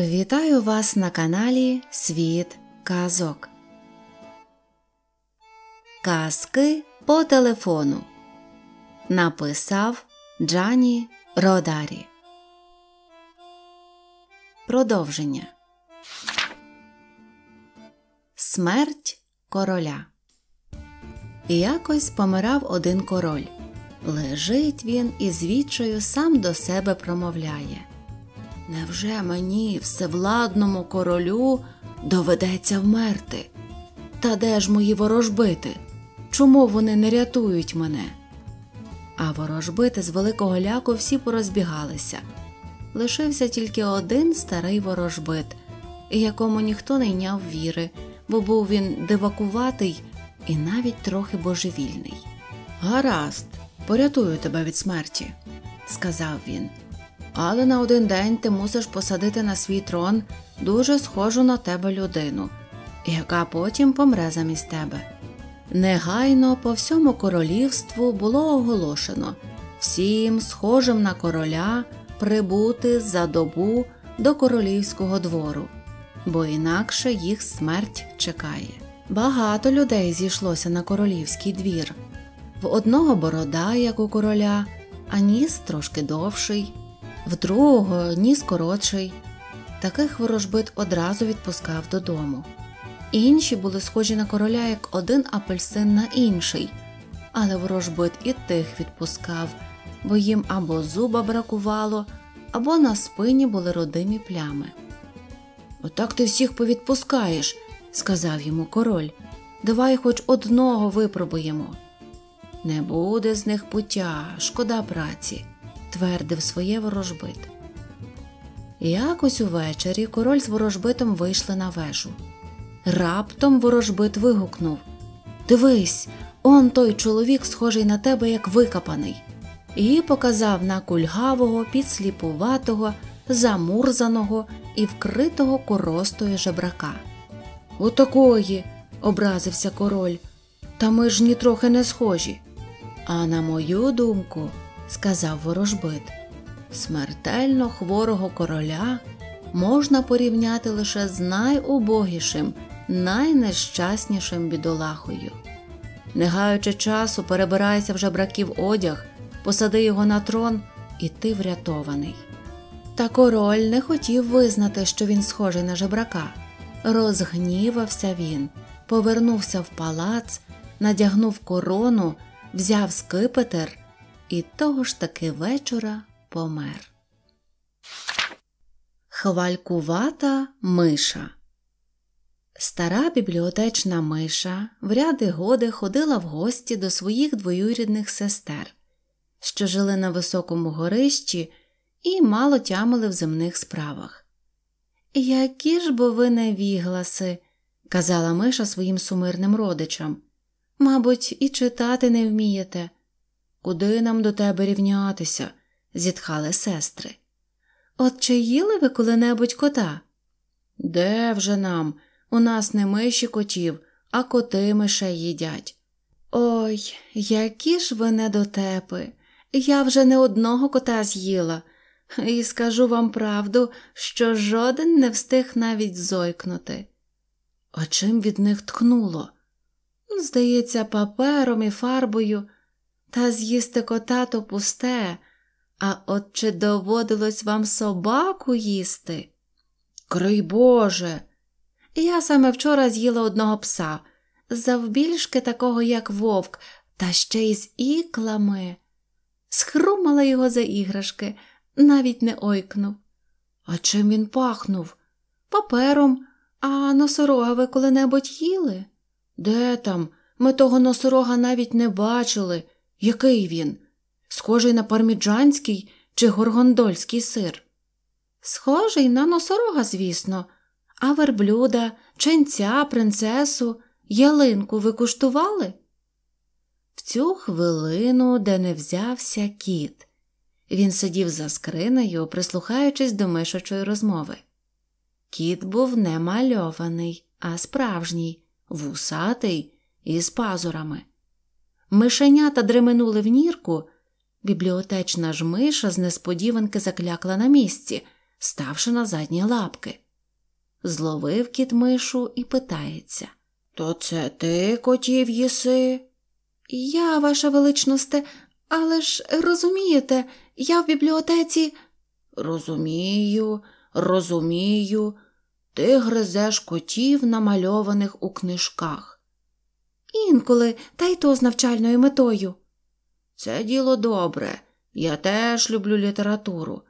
Вітаю вас на каналі Світ Казок. Казки по телефону написав Джані Родарі. Продовження Смерть короля. Якось помирав один король. Лежить він і звідчою сам до себе промовляє. Невже мені, всевладному королю, доведеться вмерти? Та де ж мої ворожбити? Чому вони не рятують мене? А ворожбити з великого ляку всі порозбігалися. Лишився тільки один старий ворожбит, якому ніхто не йняв віри, бо був він дивакуватий і навіть трохи божевільний. Гаразд, порятую тебе від смерті, сказав він але на один день ти мусиш посадити на свій трон дуже схожу на тебе людину, яка потім помре замість тебе. Негайно по всьому королівству було оголошено всім, схожим на короля, прибути за добу до королівського двору, бо інакше їх смерть чекає. Багато людей зійшлося на королівський двір. В одного борода, як у короля, а ніс трошки довший в другого ніс коротший. Таких ворожбит одразу відпускав додому. Інші були схожі на короля як один апельсин на інший, але ворожбит і тих відпускав, бо їм або зуба бракувало, або на спині були родимі плями. Отак ти всіх повідпускаєш, сказав йому король. Давай хоч одного випробуємо. Не буде з них пуття, шкода праці твердив своє ворожбит. Якось увечері король з ворожбитом вийшли на вежу. Раптом ворожбит вигукнув Дивись, он той чоловік, схожий на тебе, як викопаний, і показав на кульгавого, підсліпуватого, замурзаного і вкритого коростою жебрака. Отакої, образився король, та ми ж нітрохи не схожі. А на мою думку, сказав ворожбит. Смертельно хворого короля можна порівняти лише з найубогішим, найнещаснішим бідолахою. Не гаючи часу, перебирайся в жебраків одяг, посади його на трон, і ти врятований. Та король не хотів визнати, що він схожий на жебрака. Розгнівався він, повернувся в палац, надягнув корону, взяв скипетр і того ж таки вечора помер. Хвалькувата миша. Стара бібліотечна миша в ряди годи ходила в гості до своїх двоюрідних сестер, що жили на високому горищі і мало тямили в земних справах. Які ж бо ви невігласи, казала миша своїм сумирним родичам. Мабуть, і читати не вмієте, Куди нам до тебе рівнятися? зітхали сестри. От чи їли ви коли-небудь кота? Де вже нам? У нас не миші котів, а коти мише їдять. Ой, які ж ви недотепи. Я вже не одного кота з'їла, і скажу вам правду, що жоден не встиг навіть зойкнути. А чим від них ткнуло? Здається, папером і фарбою. Та з'їсти кота то пусте, а от чи доводилось вам собаку їсти? Крий Боже! Я саме вчора з'їла одного пса, завбільшки такого, як вовк, та ще й з іклами. Схрумала його за іграшки, навіть не ойкнув. А чим він пахнув? Папером, а носорога ви коли-небудь їли? Де там? Ми того носорога навіть не бачили. Який він? Схожий на парміджанський чи горгондольський сир? Схожий на носорога, звісно, а верблюда, ченця, принцесу, ялинку викуштували? В цю хвилину, де не взявся кіт. Він сидів за скринею, прислухаючись до мишачої розмови. Кіт був не мальований, а справжній, вусатий і з пазурами. Мишенята дременули в нірку. Бібліотечна ж миша з несподіванки заклякла на місці, ставши на задні лапки. Зловив кіт мишу і питається То це ти котів їси? Я, ваша величносте, але ж розумієте, я в бібліотеці. Розумію, розумію, ти гризеш котів, намальованих у книжках. Інколи, та й то з навчальною метою. Це діло добре, я теж люблю літературу.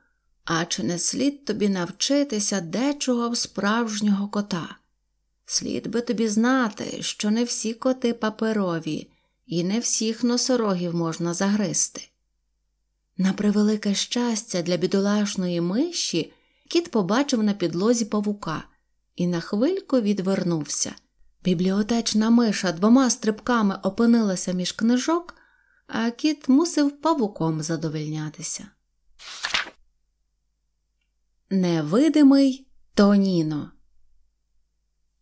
А чи не слід тобі навчитися дечого в справжнього кота? Слід би тобі знати, що не всі коти паперові, і не всіх носорогів можна загризти. На превелике щастя для бідолашної миші кіт побачив на підлозі павука і на хвильку відвернувся. Бібліотечна миша двома стрибками опинилася між книжок, а кіт мусив павуком задовільнятися. Невидимий Тоніно.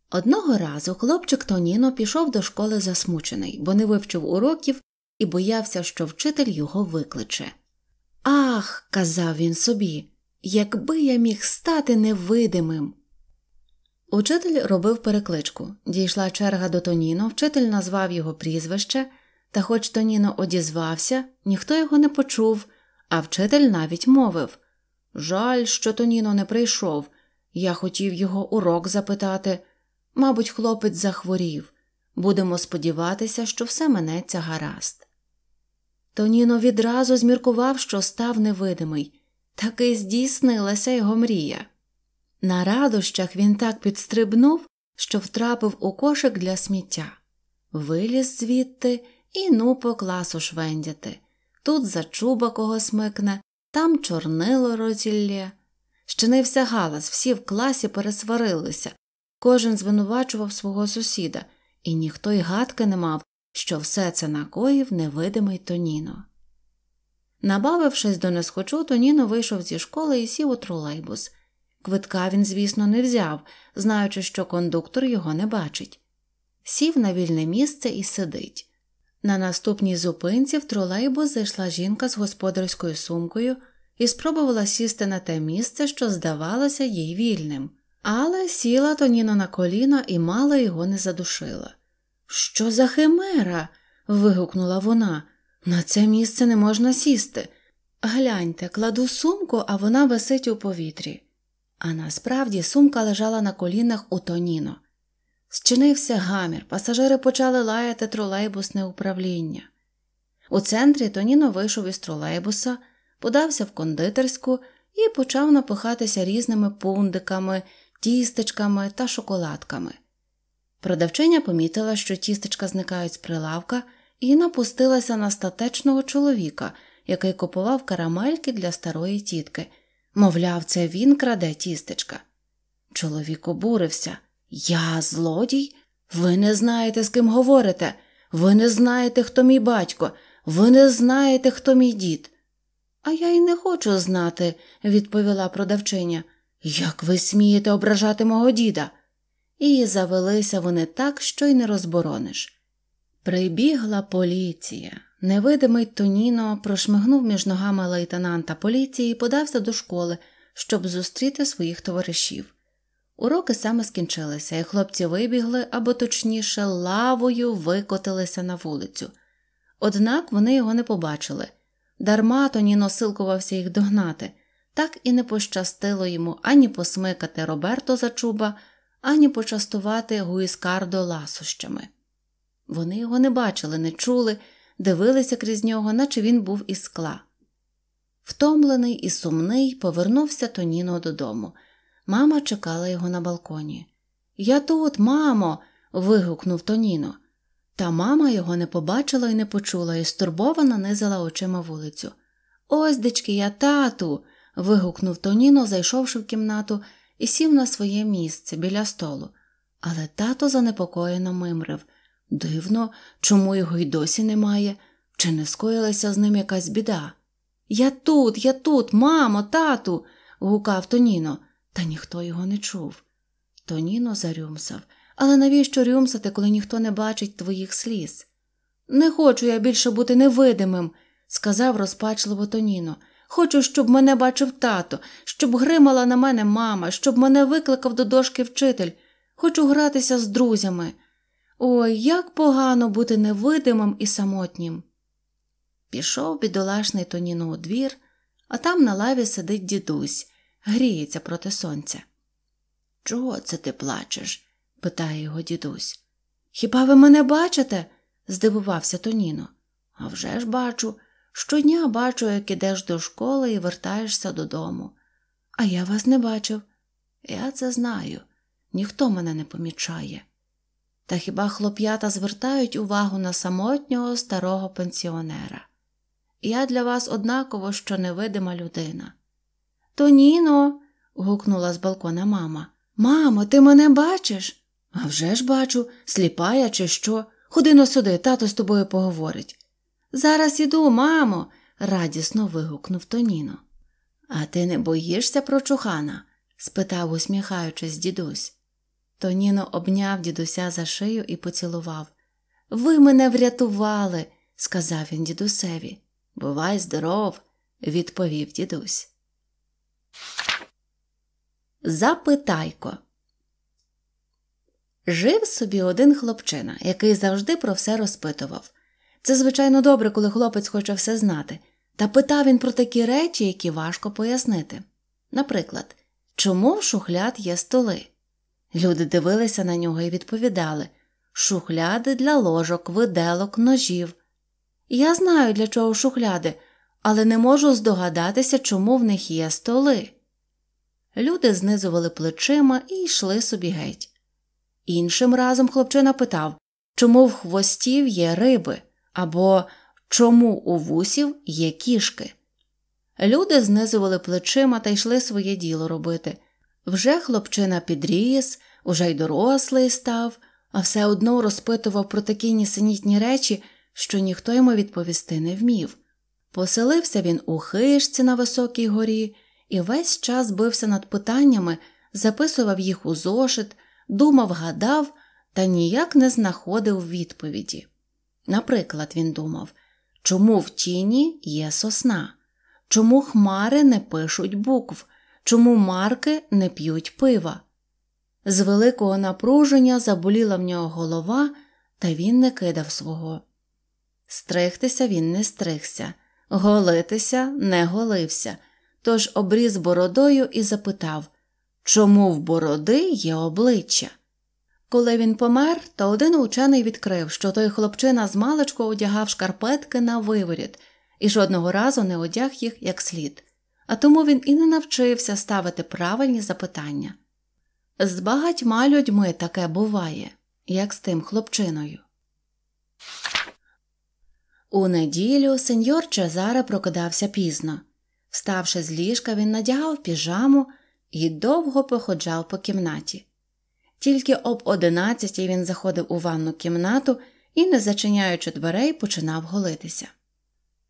Одного разу хлопчик Тоніно пішов до школи засмучений, бо не вивчив уроків і боявся, що вчитель його викличе. Ах, казав він собі, якби я міг стати невидимим. Учитель робив перекличку. Дійшла черга до Тоніно, вчитель назвав його прізвище, та хоч Тоніно одізвався, ніхто його не почув, а вчитель навіть мовив Жаль, що Тоніно не прийшов. Я хотів його урок запитати. Мабуть, хлопець захворів. Будемо сподіватися, що все минеться гаразд. Тоніно відразу зміркував, що став невидимий, таки здійснилася його мрія. На радощах він так підстрибнув, що втрапив у кошик для сміття, виліз звідти і ну по класу швендяти. Тут зачуба кого смикне, там чорнило розіллє. Щинився галас, всі в класі пересварилися, кожен звинувачував свого сусіда, і ніхто й гадки не мав, що все це накоїв невидимий Тоніно. Набавившись до несхочу, Тоніно вийшов зі школи і сів у тролейбус. Квитка він, звісно, не взяв, знаючи, що кондуктор його не бачить. Сів на вільне місце і сидить. На наступній зупинці в тролейбус зайшла жінка з господарською сумкою і спробувала сісти на те місце, що здавалося їй вільним, але сіла тоніно на коліна і мало його не задушила. Що за химера? вигукнула вона. На це місце не можна сісти. Гляньте, кладу сумку, а вона висить у повітрі. А насправді сумка лежала на колінах у тоніно. Зчинився гамір, пасажири почали лаяти тролейбусне управління. У центрі Тоніно вийшов із тролейбуса, подався в кондитерську і почав напихатися різними пундиками, тістечками та шоколадками. Продавчиня помітила, що тістечка зникають з прилавка, і напустилася на статечного чоловіка, який купував карамельки для старої тітки. Мовляв, це він краде тістечка. Чоловік обурився. Я злодій? Ви не знаєте, з ким говорите. Ви не знаєте, хто мій батько, ви не знаєте, хто мій дід. А я й не хочу знати, відповіла продавчиня. Як ви смієте ображати мого діда? І завелися вони так, що й не розборониш. Прибігла поліція. Невидимий Тоніно прошмигнув між ногами лейтенанта поліції і подався до школи, щоб зустріти своїх товаришів. Уроки саме скінчилися, і хлопці вибігли або, точніше, лавою викотилися на вулицю. Однак вони його не побачили. Дарма Тоніно силкувався їх догнати, так і не пощастило йому ані посмикати Роберто за чуба, ані почастувати Гуіскардо ласощами. Вони його не бачили, не чули дивилися крізь нього, наче він був із скла. Втомлений і сумний, повернувся Тоніно додому. Мама чекала його на балконі. Я тут, мамо. вигукнув Тоніно. Та мама його не побачила і не почула, і стурбовано низила очима вулицю. Ось дички я, тату. вигукнув Тоніно, зайшовши в кімнату, і сів на своє місце біля столу. Але тато занепокоєно мимрив. Дивно, чому його й досі немає, чи не скоїлася з ним якась біда? Я тут, я тут, мамо, тату. гукав Тоніно, та ніхто його не чув. Тоніно зарюмсав. Але навіщо рюмсати, коли ніхто не бачить твоїх сліз? Не хочу я більше бути невидимим, сказав розпачливо Тоніно. Хочу, щоб мене бачив тато, щоб гримала на мене мама, щоб мене викликав до дошки вчитель. Хочу гратися з друзями. Ой, як погано бути невидимим і самотнім. Пішов бідолашний Тоніно у двір, а там на лаві сидить дідусь, гріється проти сонця. Чого це ти плачеш? питає його дідусь. Хіба ви мене бачите? здивувався Тоніно. «А вже ж бачу. Щодня бачу, як ідеш до школи і вертаєшся додому. А я вас не бачив. Я це знаю. Ніхто мене не помічає. Та хіба хлоп'ята звертають увагу на самотнього старого пенсіонера? Я для вас однаково що невидима людина. Тоніно. гукнула з балкона мама. Мамо, ти мене бачиш? «А вже ж бачу, сліпа я чи що. Ходи но сюди, тато з тобою поговорить. Зараз іду, мамо, радісно вигукнув Тоніно. А ти не боїшся прочухана? спитав, усміхаючись, дідусь. Тоніно обняв дідуся за шию і поцілував. Ви мене врятували, сказав він дідусеві. Бувай здоров, відповів дідусь. Запитайко. Жив собі один хлопчина, який завжди про все розпитував. Це, звичайно, добре, коли хлопець хоче все знати, та питав він про такі речі, які важко пояснити. Наприклад, чому в шухляд є столи? Люди дивилися на нього і відповідали шухляди для ложок, виделок, ножів. Я знаю, для чого шухляди, але не можу здогадатися, чому в них є столи. Люди знизували плечима і йшли собі геть. Іншим разом хлопчина питав, чому в хвостів є риби, або чому у вусів є кішки. Люди знизували плечима та йшли своє діло робити. Вже хлопчина підріс, уже й дорослий став, а все одно розпитував про такі нісенітні речі, що ніхто йому відповісти не вмів. Поселився він у хижці на високій горі і весь час бився над питаннями, записував їх у зошит, думав, гадав та ніяк не знаходив відповіді. Наприклад, він думав, чому в тіні є сосна, чому хмари не пишуть букв чому марки не п'ють пива. З великого напруження заболіла в нього голова, та він не кидав свого. Стригтися він не стригся, голитися не голився, тож обріз бородою і запитав чому в бороди є обличчя? Коли він помер, то один учений відкрив, що той хлопчина змалечко одягав шкарпетки на виворіт і жодного разу не одяг їх як слід а тому він і не навчився ставити правильні запитання. З багатьма людьми таке буває, як з тим хлопчиною. У неділю сеньор Чезаре прокидався пізно. Вставши з ліжка, він надягав піжаму і довго походжав по кімнаті. Тільки об одинадцятій він заходив у ванну кімнату і, не зачиняючи дверей, починав голитися.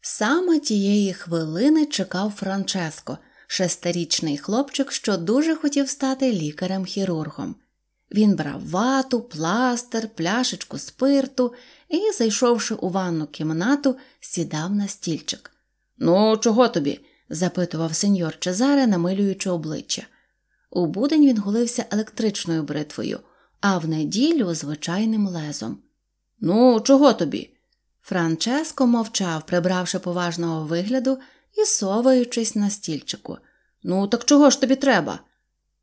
Саме тієї хвилини чекав Франческо, шестирічний хлопчик, що дуже хотів стати лікарем-хірургом. Він брав вату, пластир, пляшечку спирту і, зайшовши у ванну кімнату, сідав на стільчик. Ну, чого тобі? запитував сеньор Чезаре, намилюючи обличчя. У будень він гулився електричною бритвою, а в неділю звичайним лезом. Ну, чого тобі? Франческо мовчав, прибравши поважного вигляду і соваючись на стільчику. Ну, так чого ж тобі треба?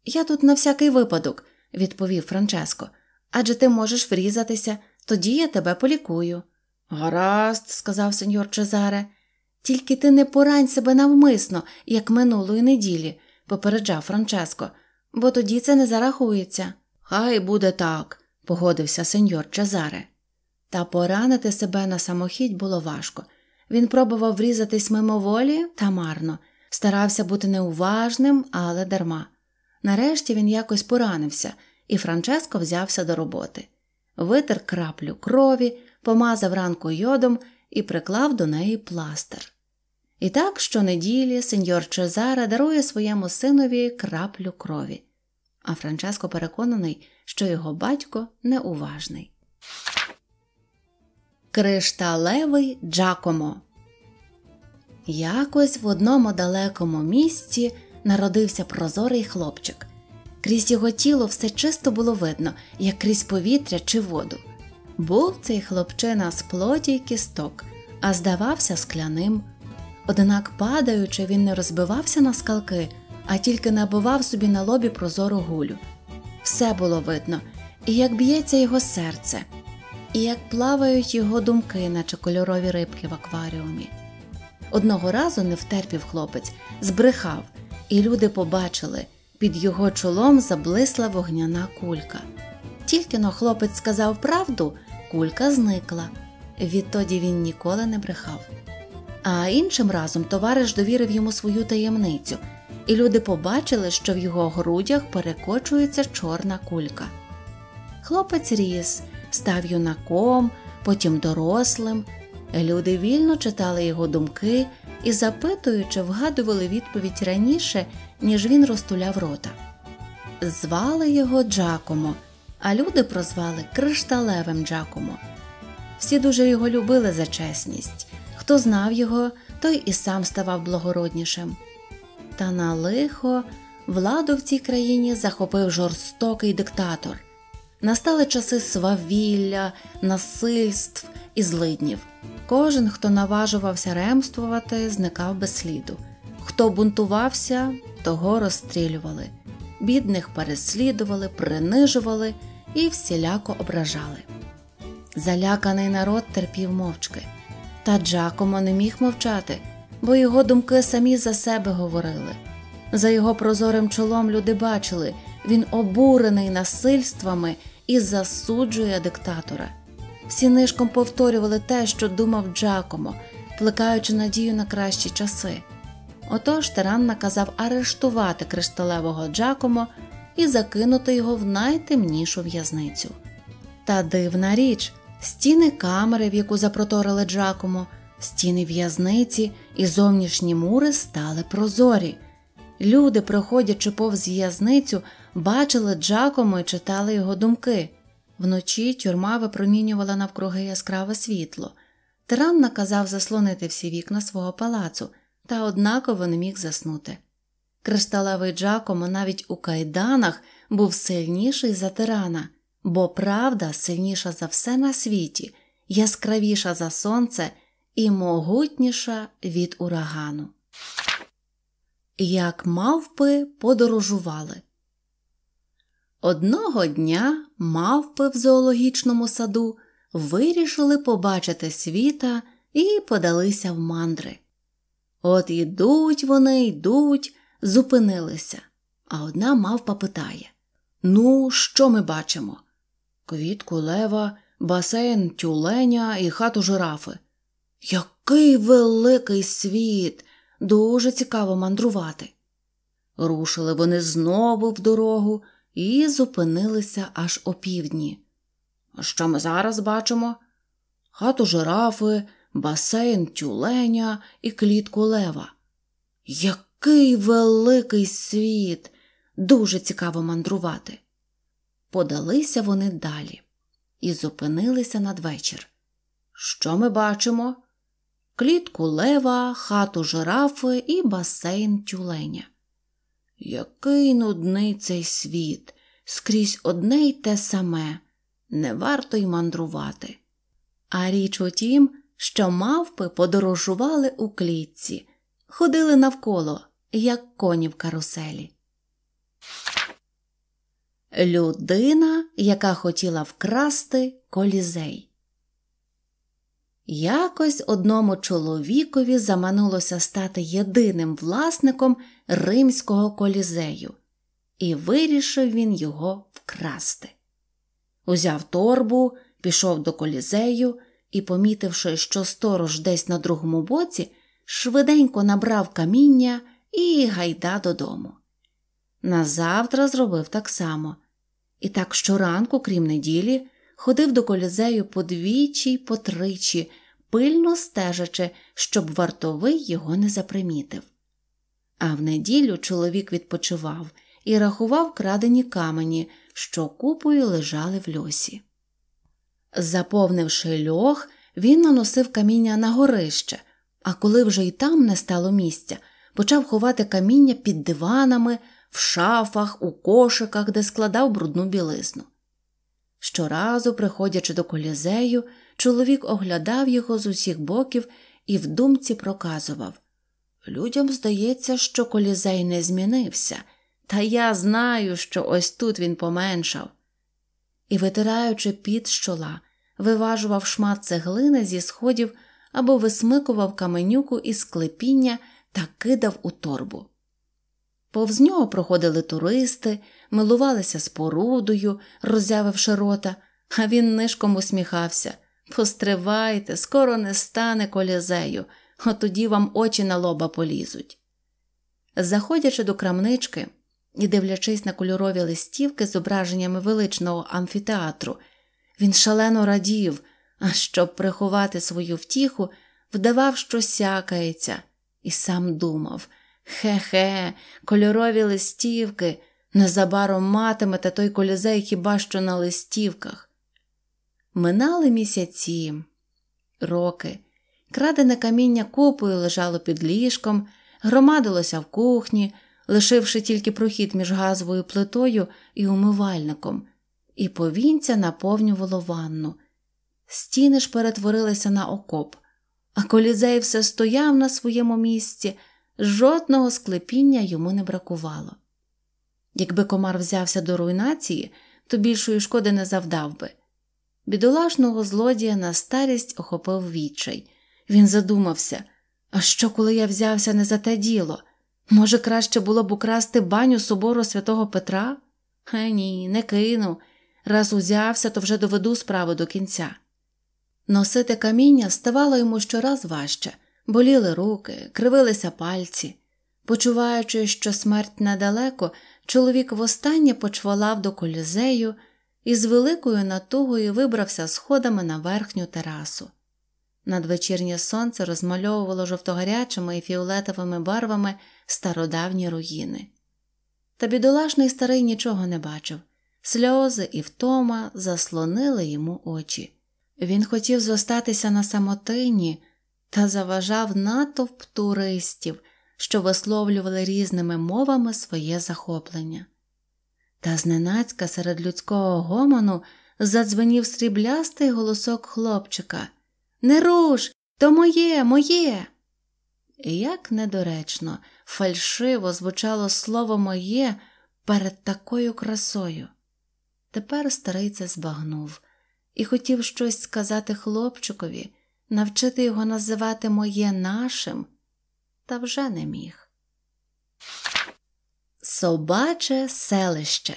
Я тут на всякий випадок, відповів Франческо, адже ти можеш врізатися, тоді я тебе полікую. Гаразд, сказав сеньор Чезаре, тільки ти не порань себе навмисно, як минулої неділі, попереджав Франческо, бо тоді це не зарахується. Хай буде так, погодився сеньор Чезаре. Та поранити себе на самохідь було важко. Він пробував врізатись мимоволі та марно, старався бути неуважним, але дарма. Нарешті він якось поранився, і Франческо взявся до роботи. Витер краплю крові, помазав ранку йодом і приклав до неї пластир. І так щонеділі сеньор Чезаре дарує своєму синові краплю крові, а Франческо переконаний, що його батько неуважний. Кришталевий Джакомо. Якось в одному далекому місці народився прозорий хлопчик. Крізь його тіло все чисто було видно, як крізь повітря чи воду. Був цей хлопчина з плоті й кісток, а здавався скляним. Однак, падаючи, він не розбивався на скалки, а тільки набував собі на лобі прозору гулю. Все було видно, і як б'ється його серце і як плавають його думки, наче кольорові рибки в акваріумі. Одного разу не втерпів хлопець, збрехав, і люди побачили під його чолом заблисла вогняна кулька. Тільки но хлопець сказав правду, кулька зникла. Відтоді він ніколи не брехав. А іншим разом товариш довірив йому свою таємницю, і люди побачили, що в його грудях перекочується чорна кулька. Хлопець ріс, став юнаком, потім дорослим. Люди вільно читали його думки і, запитуючи, вгадували відповідь раніше, ніж він розтуляв рота. Звали його Джакомо, а люди прозвали Кришталевим Джакомо. Всі дуже його любили за чесність. Хто знав його, той і сам ставав благороднішим. Та на лихо владу в цій країні захопив жорстокий диктатор. Настали часи свавілля, насильств і злиднів. Кожен, хто наважувався ремствувати, зникав без сліду. Хто бунтувався, того розстрілювали, бідних переслідували, принижували і всіляко ображали. Заляканий народ терпів мовчки. Та Джакомо не міг мовчати, бо його думки самі за себе говорили. За його прозорим чолом люди бачили, він обурений насильствами і засуджує диктатора. Всі нишком повторювали те, що думав Джакомо, плекаючи надію на кращі часи. Отож тиран наказав арештувати кришталевого Джакомо і закинути його в найтемнішу в'язницю. Та дивна річ стіни камери, в яку запроторили Джакомо, стіни в'язниці і зовнішні мури стали прозорі. Люди, проходячи повз в'язницю, бачили Джакомо і читали його думки. Вночі тюрма випромінювала навкруги яскраве світло. Тиран наказав заслонити всі вікна свого палацу, та однаково не міг заснути. Кришталевий Джакомо навіть у кайданах був сильніший за тирана, бо правда сильніша за все на світі, яскравіша за сонце і могутніша від урагану. Як мавпи подорожували. Одного дня мавпи в зоологічному саду вирішили побачити світа і подалися в мандри. От ідуть вони, йдуть, зупинилися. А одна мавпа питає: Ну, що ми бачимо? Квітку лева, басейн тюленя і хату жирафи. Який великий світ! Дуже цікаво мандрувати. Рушили вони знову в дорогу і зупинилися аж опівдні. Що ми зараз бачимо? Хату жирафи, басейн тюленя і клітку лева. Який великий світ! Дуже цікаво мандрувати. Подалися вони далі і зупинилися надвечір. Що ми бачимо? Клітку лева, хату жирафи і басейн тюленя. Який нудний цей світ, скрізь одне й те саме, не варто й мандрувати. А річ у тім, що мавпи подорожували у клітці, ходили навколо, як коні в каруселі. Людина, яка хотіла вкрасти колізей. Якось одному чоловікові заманулося стати єдиним власником римського колізею, і вирішив він його вкрасти. Узяв торбу, пішов до колізею і, помітивши, що сторож десь на другому боці, швиденько набрав каміння і гайда додому. Назавтра зробив так само. І так щоранку, крім неділі, ходив до колізею подвічі й потричі, пильно стежачи, щоб вартовий його не запримітив. А в неділю чоловік відпочивав і рахував крадені камені, що купою лежали в льосі. Заповнивши льох, він наносив каміння на горище, а коли вже й там не стало місця, почав ховати каміння під диванами, в шафах, у кошиках, де складав брудну білизну. Щоразу, приходячи до колізею, чоловік оглядав його з усіх боків і в думці проказував Людям здається, що колізей не змінився, та я знаю, що ось тут він поменшав. І, витираючи під щола, виважував шмат цеглини зі сходів або висмикував каменюку із клепіння та кидав у торбу. Повз нього проходили туристи, милувалися спорудою, роззявивши рота, а він нишком усміхався. Постривайте, скоро не стане колізею, а тоді вам очі на лоба полізуть. Заходячи до крамнички і дивлячись на кольорові листівки з зображеннями величного амфітеатру, він шалено радів, а щоб приховати свою втіху, вдавав, що сякається, і сам думав Хе-хе, кольорові листівки. Незабаром матимете той колізей хіба що на листівках. Минали місяці, роки. Крадене каміння купою лежало під ліжком, громадилося в кухні, лишивши тільки прохід між газовою плитою і умивальником, і повінця наповнювало ванну. Стіни ж перетворилися на окоп, а колізей все стояв на своєму місці, жодного склепіння йому не бракувало. Якби комар взявся до руйнації, то більшої шкоди не завдав би. Бідолашного злодія на старість охопив відчай. Він задумався а що, коли я взявся не за те діло? Може, краще було б украсти баню собору святого Петра? Ха е, ні, не кину. Раз узявся, то вже доведу справу до кінця. Носити каміння ставало йому щораз важче, боліли руки, кривилися пальці. Почуваючи, що смерть недалеко, чоловік востаннє почвалав до колізею і з великою натугою вибрався сходами на верхню терасу. Надвечірнє сонце розмальовувало жовтогарячими і фіолетовими барвами стародавні руїни. Та бідолашний старий нічого не бачив сльози і втома заслонили йому очі. Він хотів зостатися на самотині та заважав натовп туристів що висловлювали різними мовами своє захоплення. Та зненацька серед людського гомону задзвенів сріблястий голосок хлопчика Не руш! То моє, моє! Як недоречно, фальшиво звучало слово моє перед такою красою. Тепер старий це збагнув і хотів щось сказати хлопчикові, навчити його називати моє нашим, та вже не міг. Собаче селище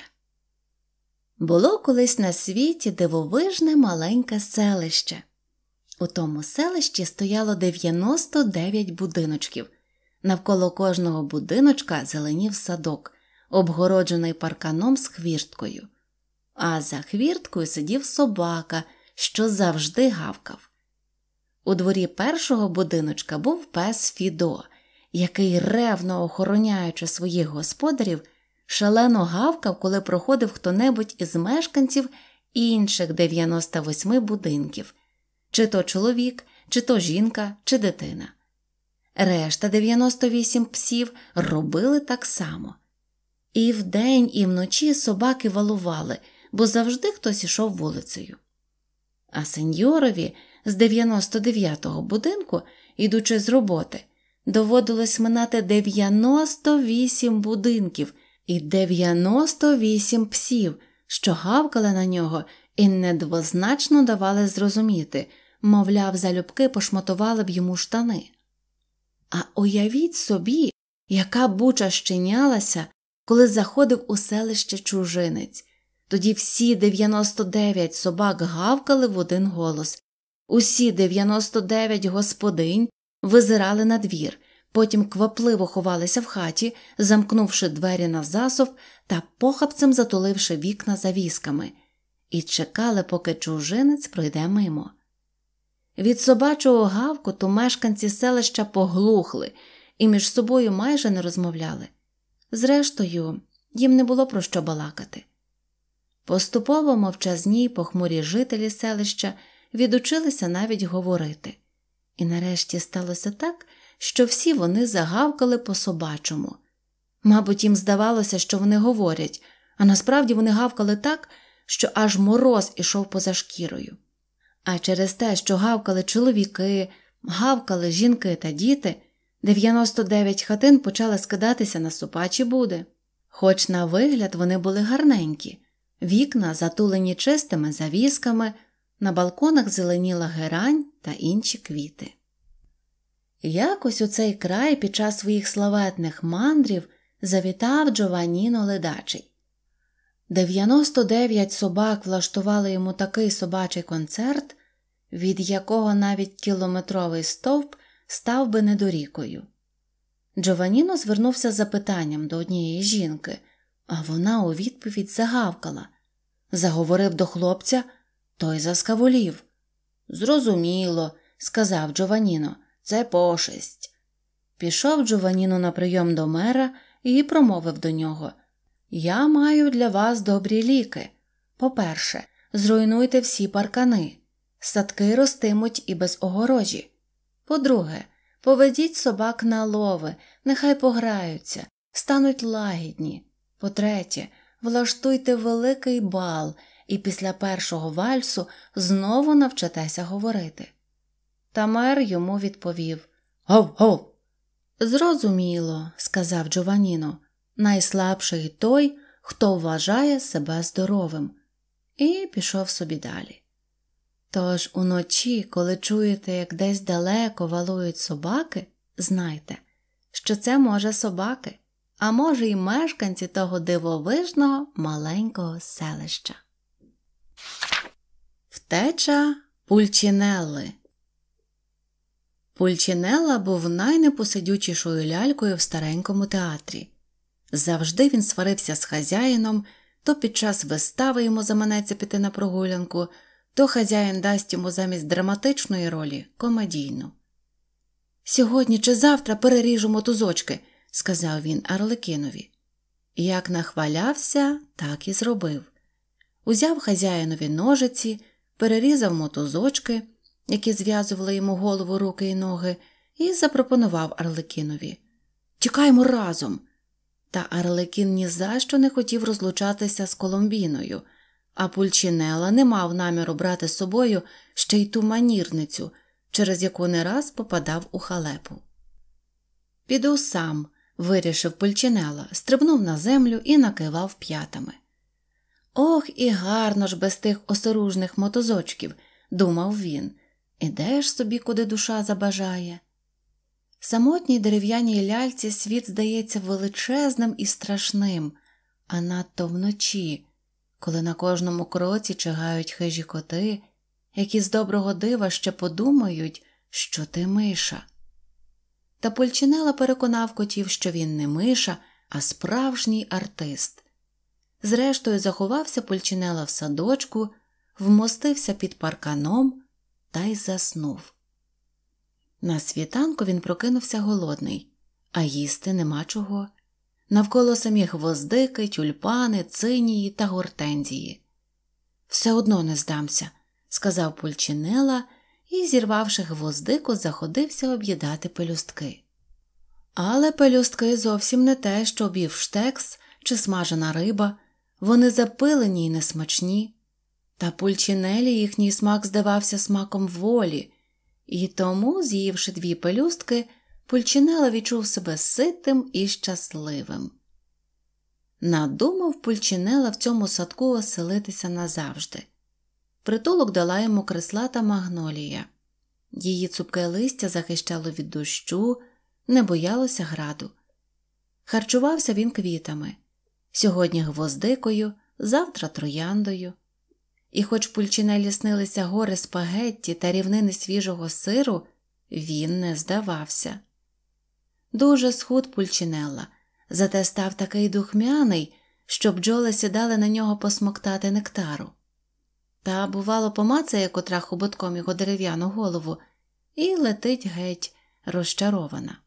було колись на світі дивовижне маленьке селище. У тому селищі стояло 99 будиночків. Навколо кожного будиночка зеленів садок, обгороджений парканом з хвірткою. А за хвірткою сидів собака, що завжди гавкав. У дворі першого будиночка був пес Фідо, який, ревно охороняючи своїх господарів, шалено гавкав, коли проходив хто-небудь із мешканців інших 98 будинків чи то чоловік, чи то жінка, чи дитина. Решта 98 псів робили так само. І вдень, і вночі собаки валували, бо завжди хтось ішов вулицею. А сеньорові з 99-го будинку, ідучи з роботи, доводилось минати 98 будинків і 98 псів, що гавкали на нього і недвозначно давали зрозуміти, мовляв, залюбки пошматували б йому штани. А уявіть собі, яка буча щинялася, коли заходив у селище чужинець. Тоді всі 99 собак гавкали в один голос, усі 99 господинь визирали на двір, потім квапливо ховалися в хаті, замкнувши двері на засов та похапцем затуливши вікна завісками, і чекали, поки чужинець пройде мимо. Від собачого гавкоту мешканці селища поглухли і між собою майже не розмовляли. Зрештою, їм не було про що балакати. Поступово мовчазні й похмурі жителі селища відучилися навіть говорити. І нарешті сталося так, що всі вони загавкали по собачому. Мабуть, їм здавалося, що вони говорять, а насправді вони гавкали так, що аж мороз ішов поза шкірою. А через те, що гавкали чоловіки, гавкали жінки та діти, 99 хатин почали скидатися на супачі буди. Хоч на вигляд вони були гарненькі, вікна, затулені чистими завісками. На балконах зеленіла герань та інші квіти. Якось у цей край під час своїх славетних мандрів завітав Джованіно ледачий. 99 собак влаштували йому такий собачий концерт, від якого навіть кілометровий стовп став би недорікою. Джованіно звернувся з запитанням до однієї жінки, а вона у відповідь загавкала, заговорив до хлопця. Той заскаволів. Зрозуміло, сказав Джованіно, це пошесть. Пішов Джованіно на прийом до мера і промовив до нього Я маю для вас добрі ліки. По-перше, зруйнуйте всі паркани, садки ростимуть і без огорожі. По-друге, поведіть собак на лови, нехай пограються, стануть лагідні. По третє, влаштуйте великий бал і після першого вальсу знову навчитеся говорити. Тамер йому відповів Гов-гов. Зрозуміло, сказав Джованіно, найслабший той, хто вважає себе здоровим, і пішов собі далі. Тож уночі, коли чуєте, як десь далеко валують собаки, знайте, що це може собаки, а може, і мешканці того дивовижного маленького селища. Втеча Пульчинелли Пульчинелла був найнепосидючішою лялькою в старенькому театрі. Завжди він сварився з хазяїном, то під час вистави йому заманеться піти на прогулянку, то хазяїн дасть йому замість драматичної ролі комедійну. Сьогодні чи завтра переріжемо тузочки, сказав він Арлекінові. Як нахвалявся, так і зробив. Узяв хазяїнові ножиці перерізав мотузочки, які зв'язували йому голову, руки і ноги, і запропонував Арлекінові Тікаємо разом. Та Арлекін ні за що не хотів розлучатися з Коломбіною, а Пульчинела не мав наміру брати з собою ще й ту манірницю, через яку не раз попадав у халепу. Піду сам, вирішив Пульчинела, стрибнув на землю і накивав п'ятами. Ох, і гарно ж без тих осоружних мотозочків, думав він. Ідеш собі, куди душа забажає. В самотній дерев'яній ляльці світ здається величезним і страшним, а надто вночі, коли на кожному кроці чигають хижі коти, які з доброго дива ще подумають, що ти миша. Та Польчинела переконав котів, що він не миша, а справжній артист. Зрештою, заховався польчинела в садочку, вмостився під парканом та й заснув. На світанку він прокинувся голодний, а їсти нема чого. Навколо самі гвоздики, тюльпани, цинії та гортензії. Все одно не здамся, сказав пульчинела і, зірвавши гвоздику, заходився об'їдати пелюстки. Але пелюстки зовсім не те, що бівштекс чи смажена риба. Вони запилені й несмачні, та пульчинелі їхній смак здавався смаком волі, і тому, з'ївши дві пелюстки, Пульчинела відчув себе ситим і щасливим. Надумав Пульчинела в цьому садку оселитися назавжди. Притулок дала йому та магнолія. Її цупке листя захищало від дощу, не боялося граду. Харчувався він квітами сьогодні гвоздикою, завтра трояндою. І хоч пульчинелі снилися гори спагетті та рівнини свіжого сиру, він не здавався. Дуже схуд пульчинелла, зате став такий духмяний, що бджоли сідали на нього посмоктати нектару. Та, бувало, помацає котра хуботком його дерев'яну голову, і летить геть розчарована.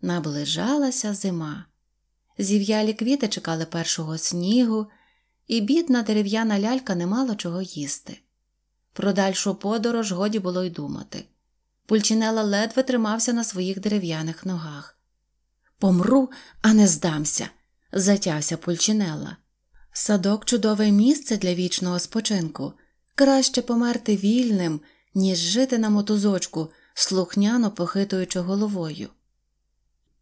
Наближалася зима. Зів'ялі квіти чекали першого снігу, і бідна дерев'яна лялька не мала чого їсти. Про дальшу подорож годі було й думати. Пульчинела ледве тримався на своїх дерев'яних ногах. Помру, а не здамся, затявся Пульчинела. Садок чудове місце для вічного спочинку. Краще померти вільним, ніж жити на мотузочку, слухняно похитуючи головою.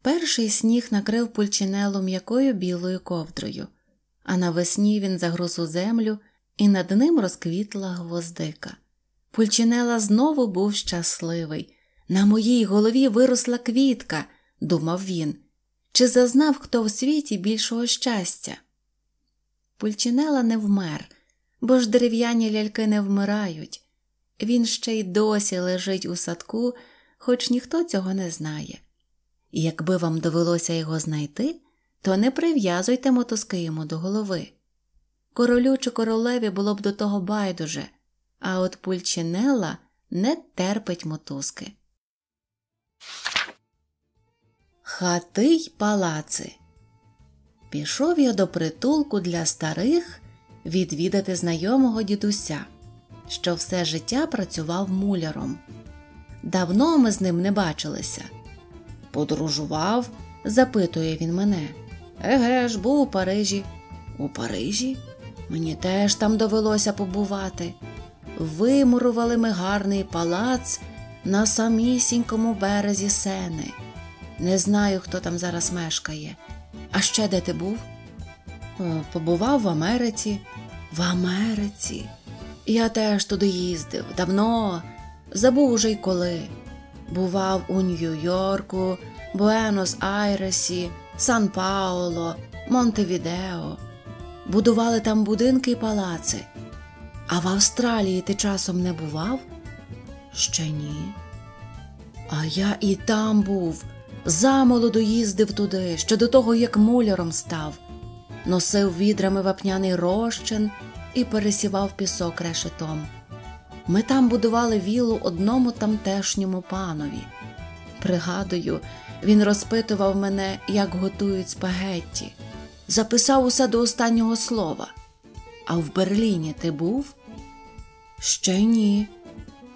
Перший сніг накрив пульчинелу м'якою білою ковдрою, а навесні він загруз у землю і над ним розквітла гвоздика. Пульчинела знову був щасливий. На моїй голові виросла квітка, думав він. Чи зазнав хто в світі більшого щастя? Пульчинела не вмер, бо ж дерев'яні ляльки не вмирають. Він ще й досі лежить у садку, хоч ніхто цього не знає. І якби вам довелося його знайти, то не прив'язуйте мотузки йому до голови. Королю чи королеві було б до того байдуже, а от пульчинела не терпить мотузки. Хати й палаци. Пішов я до притулку для старих відвідати знайомого дідуся, що все життя працював муляром. Давно ми з ним не бачилися. Подорожував? запитує він мене. Еге ж, був у Парижі. У Парижі? Мені теж там довелося побувати. Вимурували ми гарний палац на самісінькому березі сени. Не знаю, хто там зараз мешкає. А ще де ти був? Е, побував в Америці. В Америці. Я теж туди їздив давно, забув уже й коли бував у Нью-Йорку, Буенос-Айресі, Сан Паоло, Монтевідео. Будували там будинки і палаци. А в Австралії ти часом не бував? Ще ні. А я і там був, замолоду їздив туди, ще до того, як муляром став, носив відрами вапняний розчин і пересівав пісок решетом. Ми там будували вілу одному тамтешньому панові. Пригадую, він розпитував мене, як готують спагетті, записав усе до останнього слова. А в Берліні ти був? Ще ні.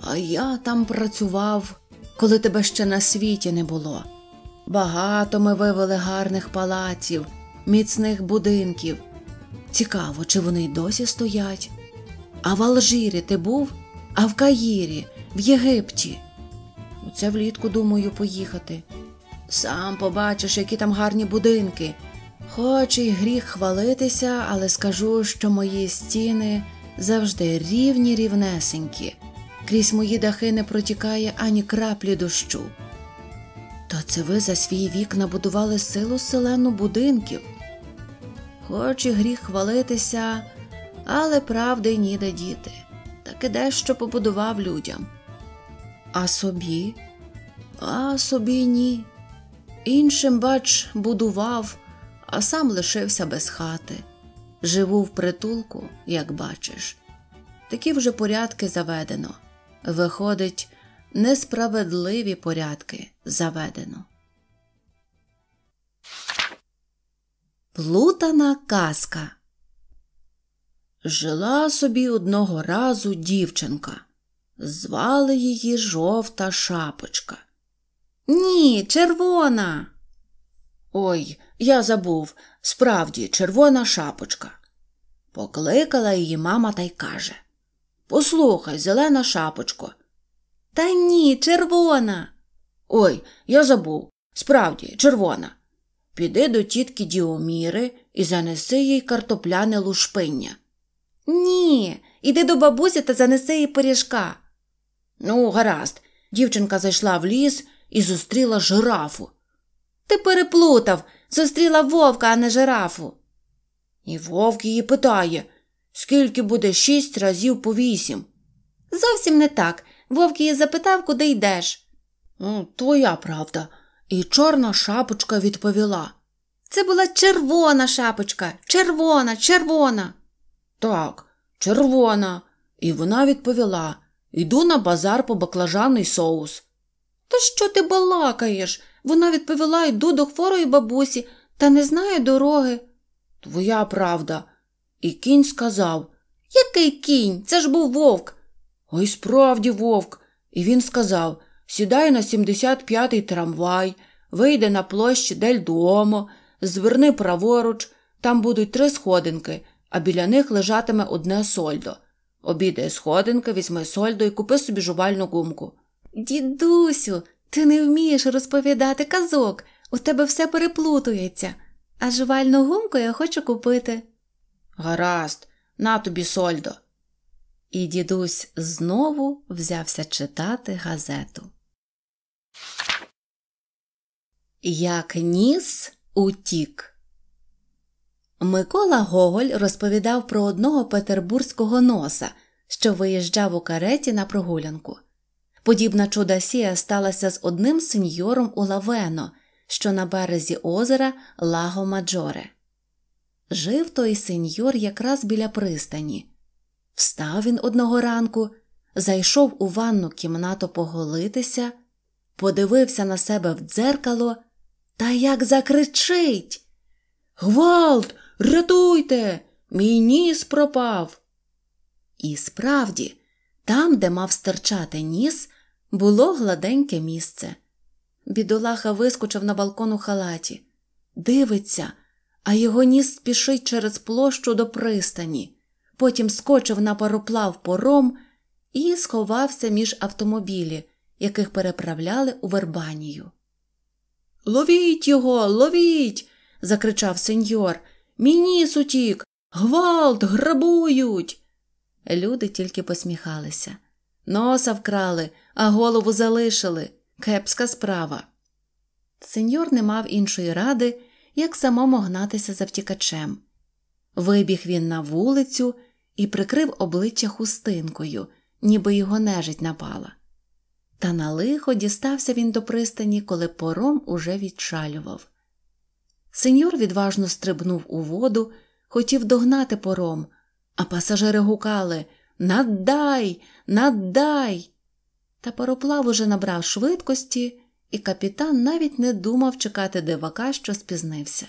А я там працював, коли тебе ще на світі не було. Багато ми вивели гарних палаців, міцних будинків. Цікаво, чи вони й досі стоять. А в Алжирі ти був? а в Каїрі, в Єгипті. Оце влітку думаю поїхати. Сам побачиш, які там гарні будинки. Хоч і гріх хвалитися, але скажу, що мої стіни завжди рівні рівнесенькі. Крізь мої дахи не протікає ані краплі дощу. То це ви за свій вік набудували силу селену будинків. Хоч і гріх хвалитися, але правди ніде діти таки дещо побудував людям. А собі, а собі ні. Іншим, бач, будував, а сам лишився без хати. Живу в притулку, як бачиш. Такі вже порядки заведено. Виходить, несправедливі порядки заведено. Плутана казка Жила собі одного разу дівчинка. Звали її жовта шапочка. Ні, червона. Ой, я забув, справді, червона шапочка. Покликала її мама та й каже Послухай, зелена шапочко. Та ні, червона. Ой, я забув, справді, червона. Піди до тітки Діоміри і занеси їй картопляне лушпиння. Ні, іди до бабусі та занеси її пиріжка. Ну, гаразд, дівчинка зайшла в ліс і зустріла жирафу. Ти переплутав, зустріла вовка, а не жирафу. І вовк її питає скільки буде шість разів по вісім. Зовсім не так. Вовк її запитав, куди йдеш. твоя правда. І чорна шапочка відповіла. Це була червона шапочка, червона, червона. Так, червона. І вона відповіла Йду на базар по баклажанний соус. Та що ти балакаєш? Вона відповіла йду до хворої бабусі та не знає дороги. Твоя правда. І кінь сказав Який кінь? Це ж був вовк. Ой, справді вовк. І він сказав Сідай на 75-й трамвай, вийди на площі Дель Дуомо, зверни праворуч, там будуть три сходинки а біля них лежатиме одне сольдо. Обідай сходинки, візьми сольдо і купи собі жувальну гумку. Дідусю, ти не вмієш розповідати казок, у тебе все переплутується, а жувальну гумку я хочу купити. Гаразд, на тобі сольдо. І дідусь знову взявся читати газету. Як ніс утік. Микола Гоголь розповідав про одного петербурзького носа, що виїжджав у кареті на прогулянку. Подібна чудасія сталася з одним сеньором у Лавено, що на березі озера Лаго Маджоре. Жив той сеньор якраз біля пристані. Встав він одного ранку, зайшов у ванну кімнату поголитися, подивився на себе в дзеркало та як закричить Гвалт! Рятуйте, мій ніс пропав. І справді, там, де мав стирчати ніс, було гладеньке місце. Бідолаха вискочив на балкон у халаті. Дивиться, а його ніс спішить через площу до пристані. Потім скочив на пароплав пором і сховався між автомобілі, яких переправляли у Вербанію. Ловіть його, ловіть! закричав сеньор, Мініс утік, гвалт, грабують. Люди тільки посміхалися. Носа вкрали, а голову залишили. Кепська справа. Сеньор не мав іншої ради, як самому гнатися за втікачем. Вибіг він на вулицю і прикрив обличчя хустинкою, ніби його нежить напала. Та на лихо дістався він до пристані, коли пором уже відчалював. Сеньор відважно стрибнув у воду, хотів догнати пором, а пасажири гукали Наддай, наддай. Та пароплав уже набрав швидкості, і капітан навіть не думав чекати дивака, що спізнився.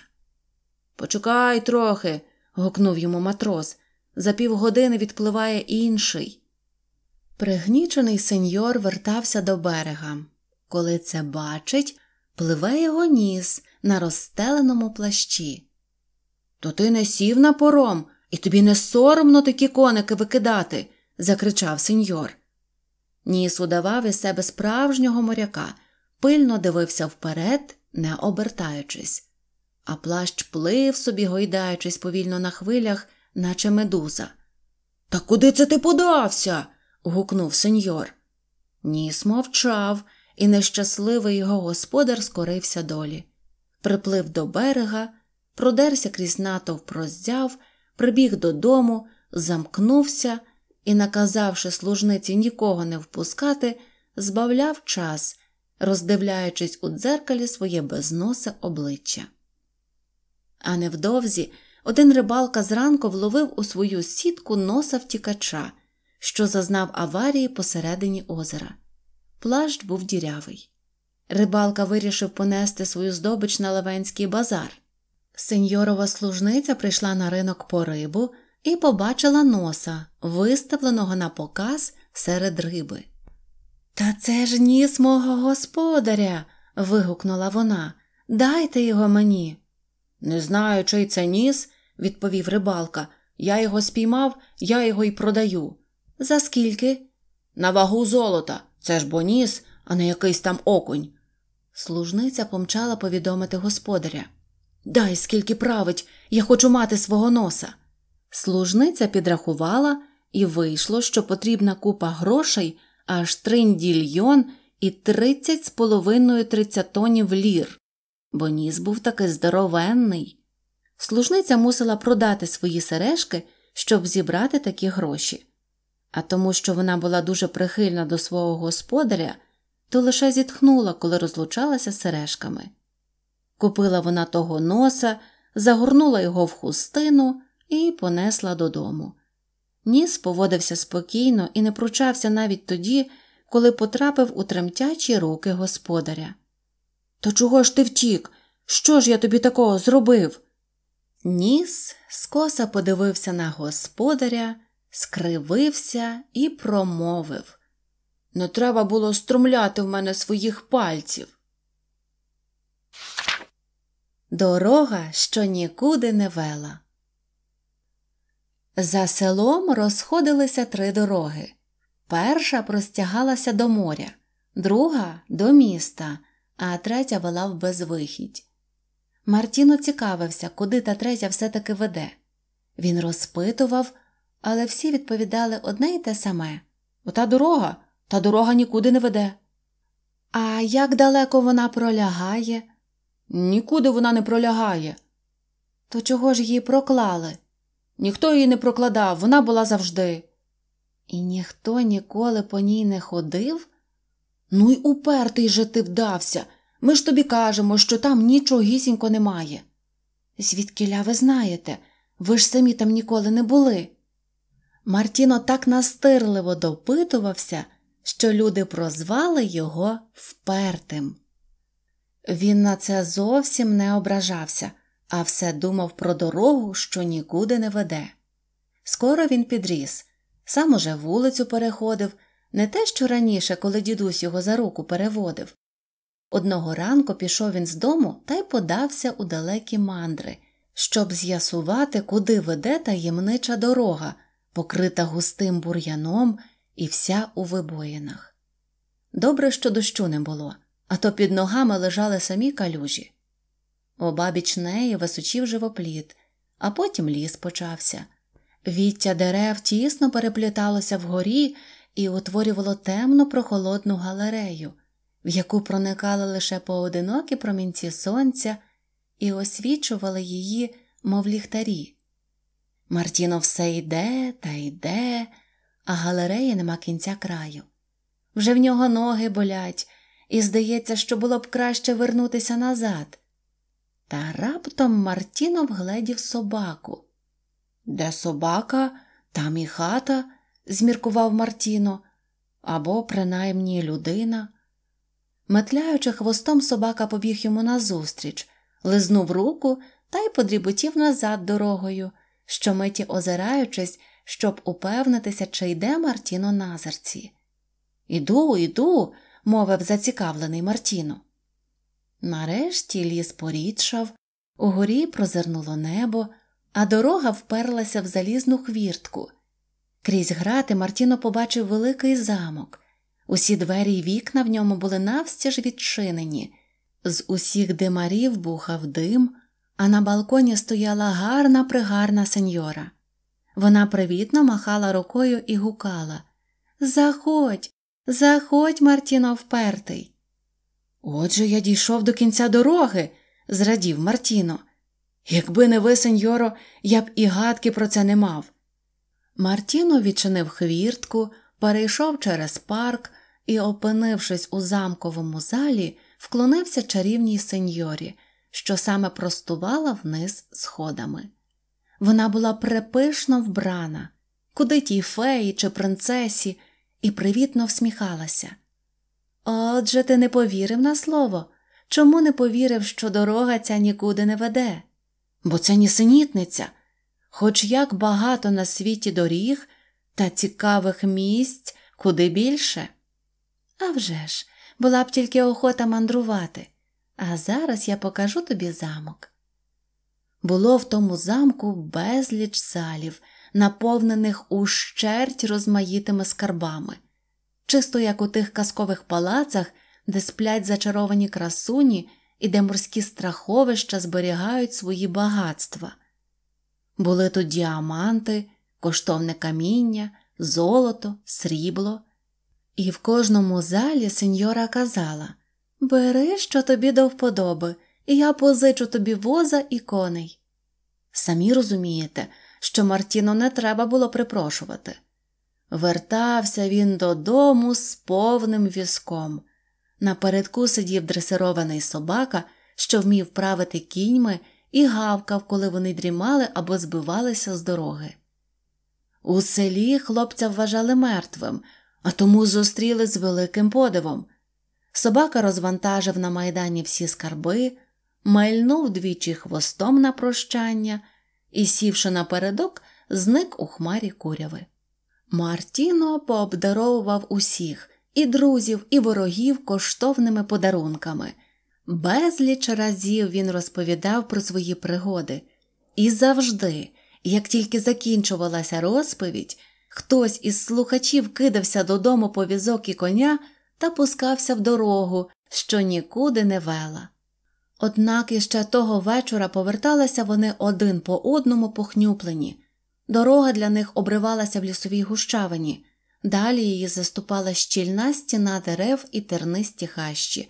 Почекай трохи. гукнув йому матрос. За півгодини відпливає інший. Пригнічений сеньор вертався до берега. Коли це бачить, пливе його ніс на розстеленому плащі. То ти не сів на пором, і тобі не соромно такі коники викидати, закричав сеньор. Ніс удавав із себе справжнього моряка, пильно дивився вперед, не обертаючись, а плащ плив собі, гойдаючись повільно на хвилях, наче медуза. Та куди це ти подався? гукнув сеньор. Ніс мовчав, і нещасливий його господар скорився долі приплив до берега, продерся крізь натовп роздяв, прибіг додому, замкнувся і, наказавши служниці нікого не впускати, збавляв час, роздивляючись у дзеркалі своє безносе обличчя. А невдовзі один рибалка зранку вловив у свою сітку носа втікача, що зазнав аварії посередині озера. Плащ був дірявий. Рибалка вирішив понести свою здобич на левенський базар. Сеньорова служниця прийшла на ринок по рибу і побачила носа, виставленого на показ серед риби. Та це ж ніс мого господаря. вигукнула вона. Дайте його мені. Не знаю, чий це ніс, відповів рибалка. Я його спіймав, я його й продаю. За скільки? На вагу золота. Це ж бо ніс, а не якийсь там окунь. Служниця помчала повідомити господаря. Дай, скільки править, я хочу мати свого носа. Служниця підрахувала, і вийшло, що потрібна купа грошей аж триндільйон і тридцять з половиною тридцятонів лір, бо ніс був таки здоровенний. Служниця мусила продати свої сережки, щоб зібрати такі гроші. А тому, що вона була дуже прихильна до свого господаря то лише зітхнула, коли розлучалася з сережками. Купила вона того носа, загорнула його в хустину і понесла додому. Ніс поводився спокійно і не пручався навіть тоді, коли потрапив у тремтячі руки господаря. То чого ж ти втік? Що ж я тобі такого зробив? Ніс скоса подивився на господаря, скривився і промовив но треба було струмляти в мене своїх пальців. Дорога, що нікуди не вела. За селом розходилися три дороги. Перша простягалася до моря, друга до міста, а третя вела в безвихідь. Мартіно цікавився, куди та третя все-таки веде. Він розпитував, але всі відповідали одне й те саме ота дорога, та дорога нікуди не веде. А як далеко вона пролягає? Нікуди вона не пролягає. То чого ж її проклали? Ніхто її не прокладав, вона була завжди. І ніхто ніколи по ній не ходив? Ну й упертий же ти вдався. Ми ж тобі кажемо, що там нічогісінько немає. Звідкіля ви знаєте, ви ж самі там ніколи не були. Мартіно так настирливо допитувався, що люди прозвали його впертим. Він на це зовсім не ображався, а все думав про дорогу, що нікуди не веде. Скоро він підріс, сам уже вулицю переходив, не те, що раніше, коли дідусь його за руку переводив. Одного ранку пішов він з дому та й подався у далекі мандри, щоб з'ясувати, куди веде таємнича дорога, покрита густим бур'яном і вся у вибоїнах. Добре, що дощу не було, а то під ногами лежали самі калюжі. Обабіч неї височів живопліт, а потім ліс почався. Віття дерев тісно перепліталося вгорі і утворювало темну прохолодну галерею, в яку проникали лише поодинокі промінці сонця і освічували її, мов ліхтарі. Мартіно все йде та йде а галереї нема кінця краю. Вже в нього ноги болять, і здається, що було б краще вернутися назад. Та раптом Мартіно вгледів собаку. Де собака, там і хата, зміркував Мартіно, або, принаймні, людина. Метляючи хвостом, собака побіг йому назустріч, лизнув руку та й подріботів назад дорогою, щомиті озираючись щоб упевнитися, чи йде Мартіно назерці. Іду, іду, мовив зацікавлений Мартіно. Нарешті ліс порідшав, угорі прозирнуло небо, а дорога вперлася в залізну хвіртку. Крізь грати Мартіно побачив великий замок. Усі двері й вікна в ньому були навстіж відчинені. З усіх димарів бухав дим, а на балконі стояла гарна пригарна сеньора. Вона привітно махала рукою і гукала Заходь, заходь, Мартіно впертий. Отже, я дійшов до кінця дороги, зрадів Мартіно. Якби не ви, сеньоро, я б і гадки про це не мав. Мартіно відчинив хвіртку, перейшов через парк і, опинившись у замковому залі, вклонився чарівній сеньорі, що саме простувала вниз сходами. Вона була препишно вбрана, куди тій феї чи принцесі, і привітно всміхалася. Отже, ти не повірив на слово? Чому не повірив, що дорога ця нікуди не веде? Бо це нісенітниця, хоч як багато на світі доріг та цікавих місць куди більше. А вже ж, була б тільки охота мандрувати, а зараз я покажу тобі замок. Було в тому замку безліч залів, наповнених ущерть розмаїтими скарбами, чисто як у тих казкових палацах, де сплять зачаровані красуні і де морські страховища зберігають свої багатства. Були тут діаманти, коштовне каміння, золото, срібло. І в кожному залі сеньора казала Бери, що тобі до вподоби, і я позичу тобі воза і коней. Самі розумієте, що Мартіно не треба було припрошувати. Вертався він додому з повним візком. Напередку сидів дресирований собака, що вмів правити кіньми і гавкав, коли вони дрімали або збивалися з дороги. У селі хлопця вважали мертвим, а тому зустріли з великим подивом. Собака розвантажив на майдані всі скарби, мальнув двічі хвостом на прощання і, сівши напередок, зник у хмарі куряви. Мартіно пообдаровував усіх і друзів, і ворогів коштовними подарунками. Безліч разів він розповідав про свої пригоди, і завжди, як тільки закінчувалася розповідь, хтось із слухачів кидався додому по візок і коня та пускався в дорогу, що нікуди не вела. Однак іще того вечора поверталися вони один по одному похнюплені. Дорога для них обривалася в лісовій гущавині, далі її заступала щільна стіна дерев і тернисті хащі,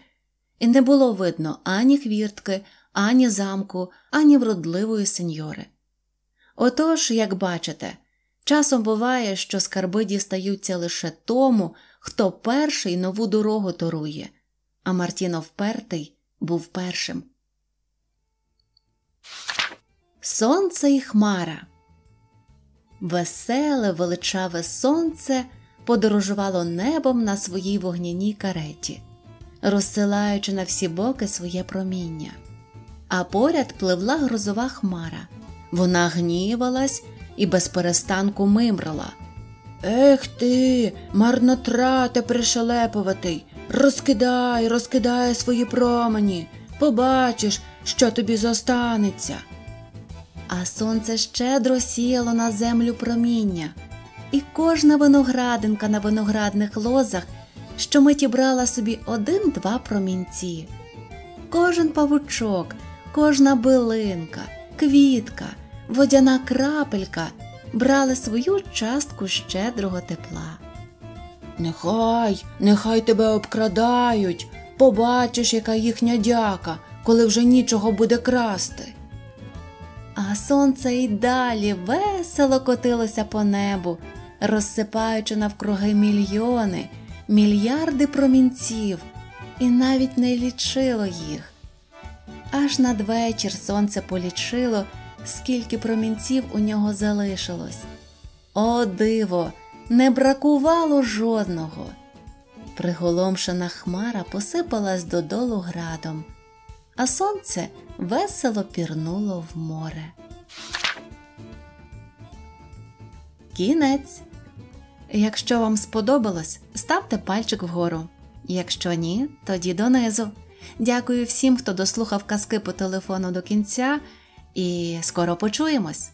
і не було видно ані хвіртки, ані замку, ані вродливої сеньори. Отож, як бачите, часом буває, що скарби дістаються лише тому, хто перший нову дорогу торує, а Мартіно впертий був першим. Сонце і Хмара. Веселе величаве сонце подорожувало небом на своїй вогняній кареті, розсилаючи на всі боки своє проміння. А поряд пливла грозова хмара. Вона гнівалась і безперестанку мимрила. Ех ти, марнотрате пришелепуватий! Розкидай, розкидай свої промені, побачиш, що тобі зостанеться. А сонце щедро сіяло на землю проміння, і кожна виноградинка на виноградних лозах щомиті брала собі один-два промінці. Кожен павучок, кожна билинка, квітка, водяна крапелька брали свою частку щедрого тепла. Нехай, нехай тебе обкрадають, побачиш, яка їхня дяка, коли вже нічого буде красти. А сонце й далі весело котилося по небу, розсипаючи навкруги мільйони, мільярди промінців, і навіть не лічило їх. Аж надвечір сонце полічило, скільки промінців у нього залишилось. О, диво! не бракувало жодного. Приголомшена хмара посипалась додолу градом, а сонце весело пірнуло в море. Кінець. Якщо вам сподобалось, ставте пальчик вгору. Якщо ні, тоді донизу. Дякую всім, хто дослухав казки по телефону до кінця, і скоро почуємось!